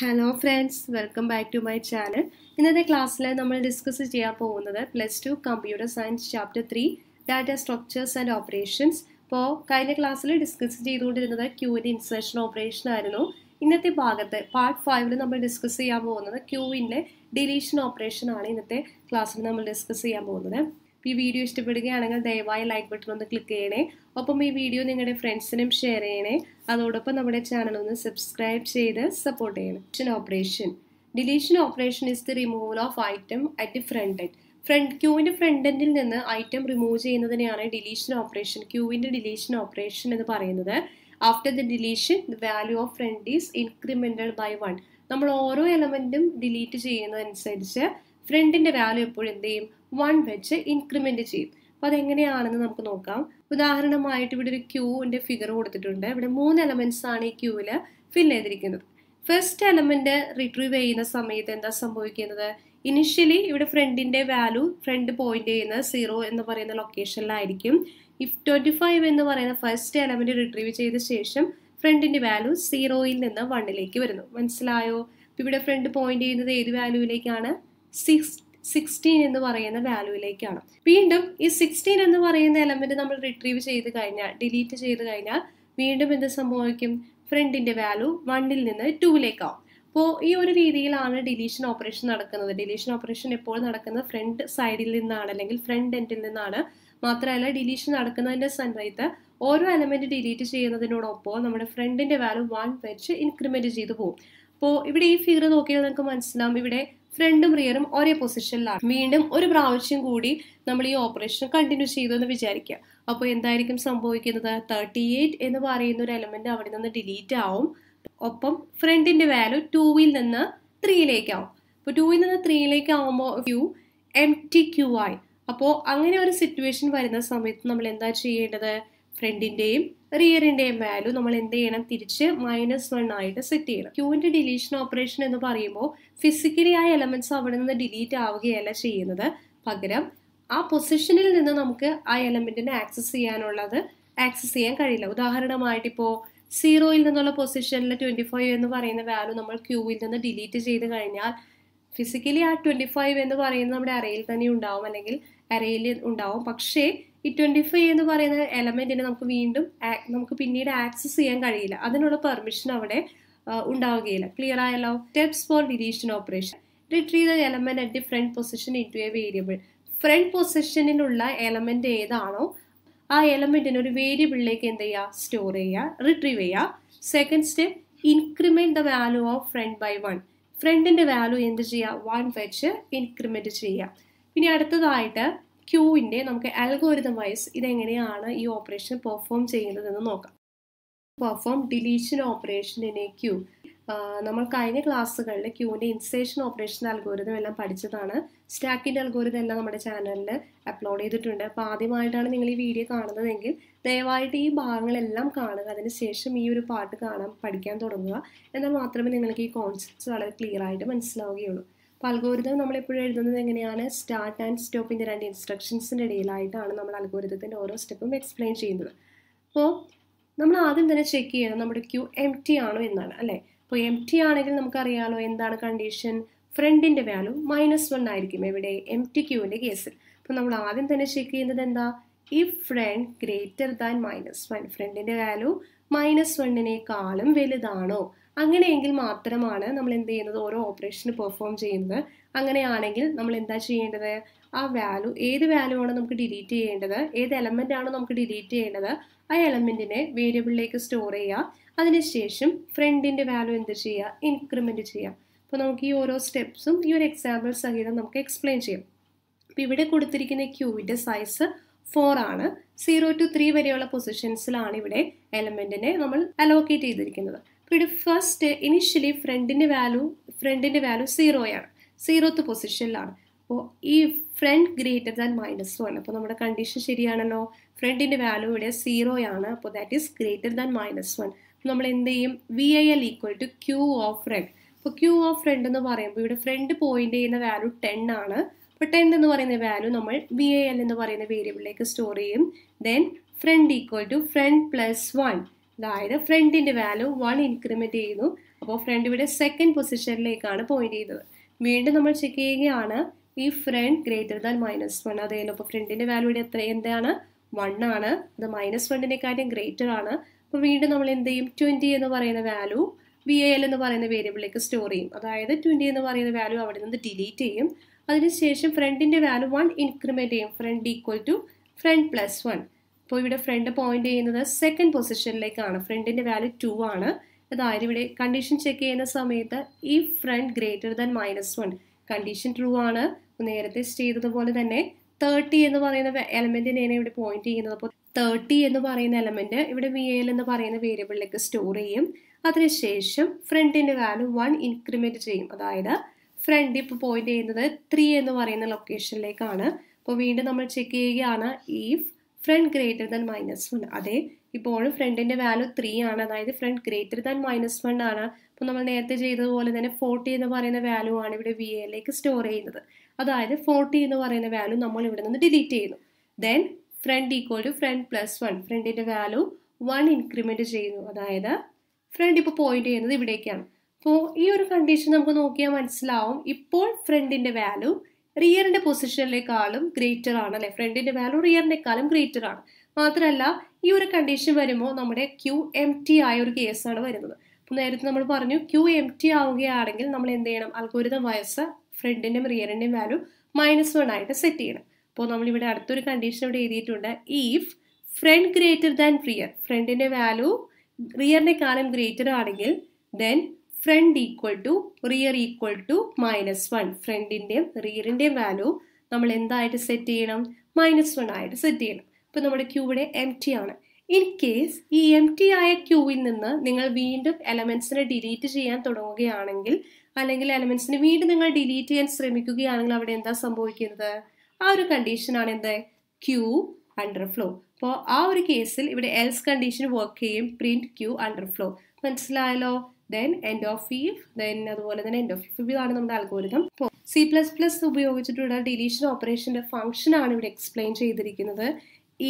hello friends welcome back to my channel ഇന്നത്തെ ക്ലാസ്സിൽ നമ്മൾ ഡിസ്കസ് ചെയ്യാൻ പോകുന്നത് plus two computer science chapter three data structures and operations ഇപ്പോൾ കഴിഞ്ഞ ക്ലാസ്സിൽ ഡിസ്കസ് ചെയ്തുകൊണ്ടിരുന്നത് ക്യൂവിൻ്റെ ഇൻസേഷൻ ഓപ്പറേഷൻ ആയിരുന്നു ഇന്നത്തെ ഭാഗത്ത് പാർട്ട് ഫൈവിൽ നമ്മൾ ഡിസ്കസ് ചെയ്യാൻ പോകുന്നത് ക്യൂവിൻ്റെ ഡിലീഷൻ ഓപ്പറേഷൻ ആണ് ഇന്നത്തെ ക്ലാസ്സിൽ നമ്മൾ ഡിസ്കസ് ചെയ്യാൻ പോകുന്നത് ഈ വീഡിയോ ഇഷ്ടപ്പെടുകയാണെങ്കിൽ ദയവായി ലൈക്ക് ബട്ടൺ ഒന്ന് ക്ലിക്ക് ചെയ്യണേ ഒപ്പം ഈ വീഡിയോ നിങ്ങളുടെ ഫ്രണ്ട്സിനും ഷെയർ ചെയ്യണേ അതോടൊപ്പം നമ്മുടെ ചാനൽ ഒന്ന് സബ്സ്ക്രൈബ് ചെയ്ത് സപ്പോർട്ട് ചെയ്യണം operation deletion operation is the removal of item at front end front ക്യൂവിൻ്റെ ഫ്രണ്ട് എൻഡിൽ നിന്ന് ഐറ്റം റിമൂവ് ചെയ്യുന്നതിനെയാണ് ഡിലീഷൻ ഓപ്പറേഷൻ ക്യൂവിൻ്റെ ഡിലീഷൻ ഓപ്പറേഷൻ എന്ന് പറയുന്നത് after the deletion the value of front is incremented by one നമ്മൾ ഓരോ എലമെൻറ്റും ഡിലീറ്റ് ചെയ്യുന്നതനുസരിച്ച് ഫ്രണ്ടിൻ്റെ വാല്യൂ എപ്പോഴും എന്ത് ചെയ്യും വൺ വെച്ച് ഇൻക്രിമെൻറ്റ് ചെയ്യും അപ്പോൾ അതെങ്ങനെയാണെന്ന് നമുക്ക് നോക്കാം ഉദാഹരണമായിട്ട് ഇവിടെ ഒരു ക്യൂവിൻ്റെ ഫിഗർ കൊടുത്തിട്ടുണ്ട് ഇവിടെ മൂന്ന് എലമെൻസാണ് ആണ് ഈ ക്യൂവിൽ ഫിൽ ചെയ്തിരിക്കുന്നത് ഫസ്റ്റ് എലമെൻ്റ് റിട്രീവ് ചെയ്യുന്ന സമയത്ത് എന്താ സംഭവിക്കുന്നത് ഇനിഷ്യലി ഇവിടെ ഫ്രണ്ടിൻ്റെ വാല്യൂ ഫ്രണ്ട് പോയിന്റ് ചെയ്യുന്ന സീറോ എന്ന് പറയുന്ന ലൊക്കേഷനിലായിരിക്കും ഇഫ് ട്വൻറ്റി ഫൈവ് എന്ന് പറയുന്ന ഫസ്റ്റ് എലമെൻറ്റ് റിട്രീവ് ചെയ്ത ശേഷം ഫ്രണ്ടിൻ്റെ വാല്യൂ സീറോയിൽ നിന്ന് വണ്ണിലേക്ക് വരുന്നു മനസ്സിലായോ ഇവിടെ ഫ്രണ്ട് പോയിന്റ് ചെയ്യുന്നത് ഏത് വാല്യൂവിലേക്കാണ് സിക്സ് സിക്സ്റ്റീൻ എന്ന് പറയുന്ന വാല്യൂയിലേക്കാണ് വീണ്ടും ഈ സിക്സ്റ്റീൻ എന്ന് പറയുന്ന എലമെന്റ് നമ്മൾ റിട്രീവ് ചെയ്ത് കഴിഞ്ഞാൽ ഡിലീറ്റ് ചെയ്ത് കഴിഞ്ഞാൽ വീണ്ടും എന്ത് സംഭവിക്കും ഫ്രണ്ടിന്റെ വാല്യൂ വണ്ണിൽ നിന്ന് ടൂവിലേക്കാവും അപ്പോൾ ഈ ഒരു രീതിയിലാണ് ഡിലീഷൻ ഓപ്പറേഷൻ നടക്കുന്നത് ഡിലീഷൻ ഓപ്പറേഷൻ എപ്പോൾ നടക്കുന്നത് ഫ്രണ്ട് സൈഡിൽ നിന്നാണ് അല്ലെങ്കിൽ ഫ്രണ്ട് എൻഡിൽ നിന്നാണ് മാത്രമല്ല ഡിലീഷൻ നടക്കുന്നതിൻ്റെ സമയത്ത് ഓരോ എലമെന്റ് ഡിലീറ്റ് ചെയ്യുന്നതിനോടൊപ്പം നമ്മുടെ ഫ്രണ്ടിന്റെ വാല്യൂ വൺ വെച്ച് ഇൻക്രിമെന്റ് ചെയ്തു പോകും അപ്പോൾ ഇവിടെ ഈ ഫിഗർ നോക്കിയാൽ നമുക്ക് മനസ്സിലാവും ഇവിടെ ഫ്രണ്ടും റിയറും ഒരേ പൊസിഷനിലാണ് വീണ്ടും ഒരു പ്രാവശ്യം കൂടി നമ്മൾ ഈ ഓപ്പറേഷൻ കണ്ടിന്യൂ ചെയ്തു എന്ന് വിചാരിക്കുക അപ്പോൾ എന്തായിരിക്കും സംഭവിക്കുന്നത് തേർട്ടി എയ്റ്റ് എന്ന് പറയുന്ന ഒരു എലമെന്റ് അവിടെ നിന്ന് ഡിലീറ്റ് ആവും ഒപ്പം ഫ്രണ്ടിന്റെ വാല്യൂ ടൂവിൽ നിന്ന് ത്രീയിലേക്കാവും അപ്പോൾ ടൂവിൽ നിന്ന് ത്രീയിലേക്ക് ആവുമ്പോൾ ക്യൂ എം ടി ക്യൂ ആയി അപ്പോൾ അങ്ങനെ ഒരു സിറ്റുവേഷൻ വരുന്ന സമയത്ത് നമ്മൾ എന്താ ചെയ്യേണ്ടത് ഫ്രണ്ടിൻ്റെയും റിയറിൻ്റെയും വാല്യൂ നമ്മൾ എന്ത് ചെയ്യണം തിരിച്ച് മൈനസ് വൺ ആയിട്ട് സെറ്റ് ചെയ്യണം ക്യൂവിൻ്റെ ഡിലീഷൻ ഓപ്പറേഷൻ എന്ന് പറയുമ്പോൾ ഫിസിക്കലി ആ എലമെൻറ്റ്സ് അവിടെ നിന്ന് ഡിലീറ്റ് ആവുകയല്ല ചെയ്യുന്നത് പകരം ആ പൊസിഷനിൽ നിന്ന് നമുക്ക് ആ എലമെൻറ്റിനെ ആക്സസ് ചെയ്യാനുള്ളത് ആക്സസ് ചെയ്യാൻ കഴിയില്ല ഉദാഹരണമായിട്ട് ഇപ്പോൾ സീറോയിൽ നിന്നുള്ള പൊസിഷനിൽ ട്വൻറ്റി ഫൈവ് എന്ന് പറയുന്ന വാല്യൂ നമ്മൾ ക്യൂവിൽ നിന്ന് ഡിലീറ്റ് ചെയ്ത് കഴിഞ്ഞാൽ ഫിസിക്കലി ആ ട്വൻറ്റി ഫൈവ് എന്ന് പറയുന്നത് നമ്മുടെ അറയിൽ തന്നെ ഉണ്ടാവും അല്ലെങ്കിൽ അറയിൽ ഉണ്ടാവും പക്ഷേ ഈ ട്വൻറ്റി ഫൈവ് എന്ന് പറയുന്ന എലമെൻറ്റിനെ നമുക്ക് വീണ്ടും നമുക്ക് പിന്നീട് ആക്സസ് ചെയ്യാൻ കഴിയില്ല അതിനുള്ള പെർമിഷൻ അവിടെ ഉണ്ടാവുകയില്ല ക്ലിയർ ആയല്ലോ steps for deletion operation retrieve element at the front position into a variable front പൊസിഷനിലുള്ള എലമെന്റ് ഏതാണോ ആ എലമെന്റിനെ ഒരു വേരിയബിളിലേക്ക് എന്ത് ചെയ്യുക സ്റ്റോർ ചെയ്യുക റിട്രീവ് ചെയ്യുക second step increment the value of front by one ഫ്രണ്ടിന്റെ വാല്യൂ എന്ത് ചെയ്യുക വൺ വെച്ച് ഇൻക്രിമെന്റ് ചെയ്യുക പിന്നെ അടുത്തതായിട്ട് ക്യൂവിൻ്റെ നമുക്ക് അൽഗോരിതം വൈസ് ഇതെങ്ങനെയാണ് ഈ ഓപ്പറേഷൻ പെർഫോം ചെയ്യുന്നതെന്ന് നോക്കാം perform deletion operation in a queue നമ്മൾ കഴിഞ്ഞ ക്ലാസ്സുകളിൽ ക്യൂവിൻ്റെ ഇൻസേഷൻ ഓപ്പറേഷൻ അൽഗോരിതം എല്ലാം പഠിച്ചതാണ് സ്റ്റാക്കിൻ്റെ അൽഗോരിതം എല്ലാം നമ്മുടെ ചാനലിൽ അപ്ലോഡ് ചെയ്തിട്ടുണ്ട് അപ്പോൾ ആദ്യമായിട്ടാണ് നിങ്ങൾ ഈ വീഡിയോ കാണുന്നതെങ്കിൽ ദയവായിട്ട് ഈ ഭാഗങ്ങളെല്ലാം കാണുക അതിനുശേഷം ഈ ഒരു പാട്ട് കാണാൻ പഠിക്കാൻ തുടങ്ങുക എന്നാൽ മാത്രമേ നിങ്ങൾക്ക് ഈ കോൺസെപ്റ്റ്സ് വളരെ ക്ലിയർ ആയിട്ട് മനസ്സിലാവുകയുള്ളൂ അപ്പോൾ അൽഗോരിതം നമ്മൾ എപ്പോഴും എഴുതുന്നത് എങ്ങനെയാണ് സ്റ്റാർട്ട് ആൻഡ് സ്റ്റോപ്പിൻ്റെ രണ്ട് ഇൻസ്ട്രക്ഷൻസിൻ്റെ ഇടയിലായിട്ടാണ് നമ്മൾ അൽഗോരിതത്തിൻ്റെ ഓരോ സ്റ്റെപ്പും എക്സ്പ്ലെയിൻ ചെയ്യുന്നത് അപ്പോൾ നമ്മൾ ആദ്യം തന്നെ ചെക്ക് ചെയ്യണം നമ്മുടെ ക്യൂ എം ടി ആണോ എന്നാണ് അല്ലേ അപ്പോൾ എം ടി ആണെങ്കിൽ നമുക്കറിയാമല്ലോ എന്താണ് കണ്ടീഷൻ ഫ്രണ്ടിൻ്റെ വാല്യൂ മൈനസ് വൺ ആയിരിക്കും എവിടെ എം ടി ക്യൂവിൻ്റെ കേസിൽ അപ്പോൾ നമ്മൾ ആദ്യം തന്നെ ചെക്ക് ചെയ്യുന്നത് എന്താ ഈ front greater than minus one ഫ്രണ്ടിൻ്റെ വാല്യൂ മൈനസ് വണ്ണിനേക്കാളും വലുതാണോ അങ്ങനെയെങ്കിൽ മാത്രമാണ് നമ്മൾ എന്ത് ചെയ്യുന്നത് ഓരോ ഓപ്പറേഷൻ പെർഫോം ചെയ്യുന്നത് അങ്ങനെയാണെങ്കിൽ നമ്മൾ എന്താ ചെയ്യേണ്ടത് ആ വാല്യൂ ഏത് വാല്യൂ ആണോ നമുക്ക് ഡിലീറ്റ് ചെയ്യേണ്ടത് ഏത് എലമെൻ്റ് ആണോ നമുക്ക് ഡിലീറ്റ് ചെയ്യേണ്ടത് ആ എലമെൻറ്റിനെ വേരിയബിളിലേക്ക് സ്റ്റോർ ചെയ്യുക അതിനുശേഷം ഫ്രണ്ടിൻ്റെ വാല്യൂ എന്ത് ചെയ്യുക ഇൻക്രിമെൻറ്റ് ചെയ്യുക അപ്പോൾ നമുക്ക് ഈ ഓരോ സ്റ്റെപ്സും ഈ ഒരു എക്സാമ്പിൾ സഹിതം നമുക്ക് എക്സ്പ്ലെയിൻ ചെയ്യാം അപ്പോൾ ഇവിടെ കൊടുത്തിരിക്കുന്ന ക്യൂവിൻ്റെ സൈസ് ഫോർ ആണ് സീറോ ടു ത്രീ വരെയുള്ള പൊസിഷൻസിലാണ് ഇവിടെ എലമെൻറ്റിനെ നമ്മൾ അലോക്കേറ്റ് ചെയ്തിരിക്കുന്നത് ഇവിടെ ഫസ്റ്റ് ഇനിഷ്യലി ഫ്രണ്ടിൻ്റെ വാല്യൂ ഫ്രണ്ടിൻ്റെ വാല്യൂ സീറോയാണ് സീറോത്ത് പൊസിഷനിലാണ് അപ്പോൾ ഈ front greater than minus one അപ്പോൾ നമ്മുടെ കണ്ടീഷൻ ശരിയാണല്ലോ ഫ്രണ്ടിൻ്റെ വാല്യൂ ഇവിടെ സീറോയാണ് അപ്പോൾ that is greater than minus one നമ്മൾ എന്ത് ചെയ്യും V I L equal to queue of front അപ്പോൾ ക്യൂ ഓഫ് ഫ്രണ്ട് എന്ന് പറയുമ്പോൾ ഇവിടെ ഫ്രണ്ട് പോയിന്റ് ചെയ്യുന്ന വാല്യൂ ടെൻ ആണ് അപ്പോൾ ടെൻ എന്ന് പറയുന്ന വാല്യൂ നമ്മൾ വി ഐ എൽ എന്ന് പറയുന്ന വേരിയബിളിലേക്ക് സ്റ്റോർ ചെയ്യും then front equal to front plus one അതായത് ഫ്രണ്ടിൻ്റെ വാല്യൂ വൺ ഇൻക്രിമെന്റ് ചെയ്യുന്നു അപ്പോൾ ഫ്രണ്ട് ഇവിടെ സെക്കൻഡ് പൊസിഷനിലേക്കാണ് പോയിന്റ് ചെയ്തത് വീണ്ടും നമ്മൾ ചെക്ക് ചെയ്യുകയാണ് ഈ front greater than minus one അതേലോ അപ്പോൾ ഫ്രണ്ടിൻ്റെ വാല്യൂ ഇവിടെ എത്ര എന്താണ് വൺ ആണ് അത് മൈനസ് വണ്ണിനെക്കാട്ടും ഗ്രേറ്റർ ആണ് അപ്പോൾ വീണ്ടും നമ്മൾ എന്ത് ചെയ്യും ട്വൻറ്റി എന്ന് പറയുന്ന വാല്യൂ വി എ എൽ എന്ന് പറയുന്ന വേരിയബിളിലേക്ക് സ്റ്റോർ ചെയ്യും അതായത് ട്വൻറ്റി എന്ന് പറയുന്ന വാല്യൂ അവിടെ നിന്ന് ഡിലീറ്റ് ചെയ്യും അതിനുശേഷം ഫ്രണ്ടിൻ്റെ വാല്യൂ വൺ ഇൻക്രിമെൻറ്റ് ചെയ്യും front equal to front plus one അപ്പോൾ ഇവിടെ ഫ്രണ്ട് പോയിന്റ് ചെയ്യുന്നത് സെക്കൻഡ് പൊസിഷനിലേക്കാണ് ഫ്രണ്ടിൻ്റെ വാല്യൂ ടു ആണ് അതായത് ഇവിടെ കണ്ടീഷൻ ചെക്ക് ചെയ്യുന്ന സമയത്ത് ഈ front greater than minus one condition true ആണ് നേരത്തെ ചെയ്തതുപോലെ തന്നെ തേർട്ടി എന്ന് പറയുന്ന എലമെൻറ്റിനെയാണ് ഇവിടെ പോയിന്റ് ചെയ്യുന്നത് അപ്പോൾ തേർട്ടി എന്ന് പറയുന്ന എലമെൻറ്റ് ഇവിടെ വി എൽ എന്ന് പറയുന്ന വേരിയബിളിലേക്ക് സ്റ്റോർ ചെയ്യും അതിനുശേഷം ഫ്രണ്ടിൻ്റെ വാല്യൂ വൺ ഇൻക്രിമെന്റ് ചെയ്യും അതായത് ഫ്രണ്ട് ഇപ്പോൾ പോയിന്റ് ചെയ്യുന്നത് ത്രീ എന്ന് പറയുന്ന ലൊക്കേഷനിലേക്കാണ് അപ്പോൾ വീണ്ടും നമ്മൾ ചെക്ക് ചെയ്യുകയാണ് ഈ front greater than minus one അതെ ഇപ്പോഴും ഫ്രണ്ടിൻ്റെ വാല്യൂ ത്രീ ആണ് അതായത് front greater than minus one ആണ് അപ്പോൾ നമ്മൾ നേരത്തെ ചെയ്തതുപോലെ തന്നെ ഫോർട്ടി എന്ന് പറയുന്ന വാല്യൂ ആണ് ഇവിടെ വി എയിലേക്ക് സ്റ്റോർ ചെയ്യുന്നത് അതായത് ഫോർട്ടി എന്ന് പറയുന്ന വാല്യൂ നമ്മൾ ഇവിടെ നിന്ന് ഡിലീറ്റ് ചെയ്യുന്നു then front equal to front plus one ഫ്രണ്ടിൻ്റെ വാല്യൂ വൺ ഇൻക്രിമെൻറ്റ് ചെയ്യുന്നു അതായത് ഫ്രണ്ട് ഇപ്പോൾ പോയിന്റ് ചെയ്യുന്നത് ഇവിടേക്കാണ് അപ്പോൾ ഈ ഒരു കണ്ടീഷൻ നമുക്ക് നോക്കിയാൽ മനസ്സിലാവും ഇപ്പോൾ ഫ്രണ്ടിൻ്റെ വാല്യൂ റിയറിന്റെ പൊസിഷനിലേക്കാളും ഗ്രേറ്റർ ആണ് അല്ലെ ഫ്രണ്ടിന്റെ വാല്യൂ റിയറിനേക്കാളും ഗ്രേറ്റർ ആണ് മാത്രമല്ല ഈ ഒരു കണ്ടീഷൻ വരുമ്പോൾ നമ്മുടെ ക്യൂ എം ടി ആയ ഒരു കേസാണ് വരുന്നത് അപ്പം നേരത്തെ നമ്മൾ പറഞ്ഞു ക്യൂ എം ടി ആവുകയാണെങ്കിൽ നമ്മൾ എന്ത് ചെയ്യണം അൽഗോരിതം വയസ്സ് ഫ്രണ്ടിൻ്റെയും റിയറിൻ്റെയും വാല്യൂ മൈനസ് വൺ ആയിട്ട് സെറ്റ് ചെയ്യണം അപ്പോൾ നമ്മളിവിടെ അടുത്തൊരു കണ്ടീഷൻ ഇവിടെ എഴുതിയിട്ടുണ്ട് if front greater than rear ഫ്രണ്ടിൻ്റെ വാല്യൂ റിയറിനെക്കാളും ഗ്രേറ്റർ ആണെങ്കിൽ then front equal to rear equal to minus one ഫ്രണ്ടിൻ്റെയും റിയറിൻ്റെയും വാല്യൂ നമ്മൾ എന്തായിട്ട് സെറ്റ് ചെയ്യണം മൈനസ് വൺ ആയിട്ട് സെറ്റ് ചെയ്യണം ഇപ്പോൾ നമ്മുടെ ഇവിടെ എം ടി ആണ് ഇൻ കേസ് ഈ എം ടി ആയ ക്യൂവിൽ നിന്ന് നിങ്ങൾ വീണ്ടും എലമെൻസിനെ ഡിലീറ്റ് ചെയ്യാൻ തുടങ്ങുകയാണെങ്കിൽ അല്ലെങ്കിൽ എലമെൻസിന് വീണ്ടും നിങ്ങൾ ഡിലീറ്റ് ചെയ്യാൻ ശ്രമിക്കുകയാണെങ്കിൽ അവിടെ എന്താ സംഭവിക്കുന്നത് ആ ഒരു കണ്ടീഷനാണ് എന്ത് ക്യൂ അണ്ടർഫ്ലോ അപ്പോൾ ആ ഒരു കേസിൽ ഇവിടെ എൽസ് കണ്ടീഷൻ വർക്ക് ചെയ്യും പ്രിൻറ്റ് ക്യൂ അണ്ടർഫ്ലോ മനസ്സിലായല്ലോ then end of if then അതുപോലെ തന്നെ എൻഡ് ഓഫ് ഇഫ് ഇതാണ് നമ്മുടെ അൽഗോരിതം സി പ്ലസ് പ്ലസ് ഉപയോഗിച്ചിട്ടുള്ള ഡിലീഷൻ ഓപ്പറേഷന്റെ ഫംഗ്ഷൻ ആണ് ഇവിടെ എക്സ്പ്ലെയിൻ ചെയ്തിരിക്കുന്നത്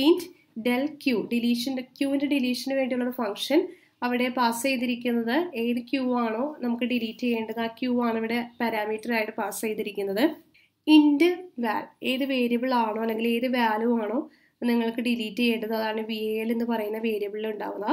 ഇൻറ്റ് ഡെൽ ക്യൂ ഡിലീഷൻ്റെ ക്യൂവിൻ്റെ ഡിലീഷന് വേണ്ടിയുള്ള ഒരു ഫംഗ്ഷൻ അവിടെ പാസ് ചെയ്തിരിക്കുന്നത് ഏത് ക്യൂ ആണോ നമുക്ക് ഡിലീറ്റ് ചെയ്യേണ്ടത് ആ ക്യൂ ആണ് ഇവിടെ പാരാമീറ്റർ ആയിട്ട് പാസ് ചെയ്തിരിക്കുന്നത് ഇൻഡ് വാൽ ഏത് വേരിയബിൾ ആണോ അല്ലെങ്കിൽ ഏത് വാല്യൂ ആണോ നിങ്ങൾക്ക് ഡിലീറ്റ് ചെയ്യേണ്ടത് അതാണ് വി എൽ എന്ന് പറയുന്ന വേരിയബിളിൽ ഉണ്ടാവുക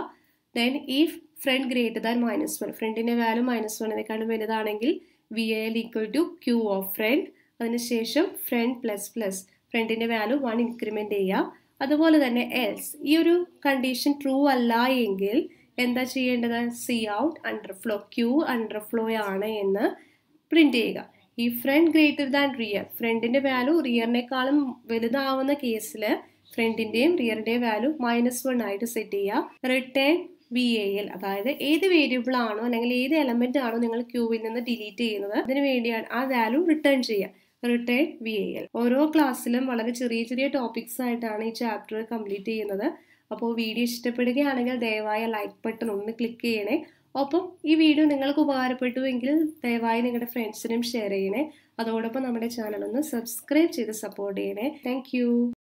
then if front greater than minus one ഫ്രണ്ടിൻ്റെ വാല്യൂ മൈനസ് വണ്ണിനെക്കാളും വലുതാണെങ്കിൽ V L equal to queue of front അതിനുശേഷം ഫ്രണ്ട് പ്ലസ് പ്ലസ് ഫ്രണ്ടിൻ്റെ വാല്യൂ വൺ ഇൻക്രിമെൻ്റ് ചെയ്യുക അതുപോലെ തന്നെ എൽസ് ഈ ഒരു കണ്ടീഷൻ ട്രൂ അല്ല എങ്കിൽ എന്താ ചെയ്യേണ്ടത് cout underflow queue underflow ആണ് എന്ന് പ്രിൻ്റ് ചെയ്യുക ഈ ഫ്രണ്ട് ഗ്രേറ്റർ ദാൻ റിയർ ഫ്രണ്ടിൻ്റെ വാല്യൂ റിയറിനേക്കാളും വലുതാവുന്ന കേസിൽ ഫ്രണ്ടിൻ്റെയും റിയറിൻ്റെയും വാല്യൂ മൈനസ് വൺ ആയിട്ട് സെറ്റ് ചെയ്യുക റിട്ടേൺ വി എ എൽ അതായത് ഏത് വേരിയബിൾ ആണോ അല്ലെങ്കിൽ ഏത് എലമെന്റ് ആണോ നിങ്ങൾ ക്യൂവിൽ നിന്ന് ഡിലീറ്റ് ചെയ്യുന്നത് അതിന് വേണ്ടിയാണ് ആ വാല്യൂ റിട്ടേൺ ചെയ്യുക റിട്ടേൺ വി എ എൽ ഓരോ ക്ലാസ്സിലും വളരെ ചെറിയ ചെറിയ ടോപ്പിക്സ് ആയിട്ടാണ് ഈ ചാപ്റ്റർ കംപ്ലീറ്റ് ചെയ്യുന്നത് അപ്പോൾ വീഡിയോ ഇഷ്ടപ്പെടുകയാണെങ്കിൽ ദയവായി ലൈക്ക് ബട്ടൺ ഒന്ന് ക്ലിക്ക് ചെയ്യണേ ഒപ്പം ഈ വീഡിയോ നിങ്ങൾക്ക് ഉപകാരപ്പെട്ടുവെങ്കിൽ ദയവായി നിങ്ങളുടെ ഫ്രണ്ട്സിനും ഷെയർ ചെയ്യണേ അതോടൊപ്പം നമ്മുടെ ചാനൽ ഒന്ന് സബ്സ്ക്രൈബ് ചെയ്ത് സപ്പോർട്ട് ചെയ്യണേ താങ്ക്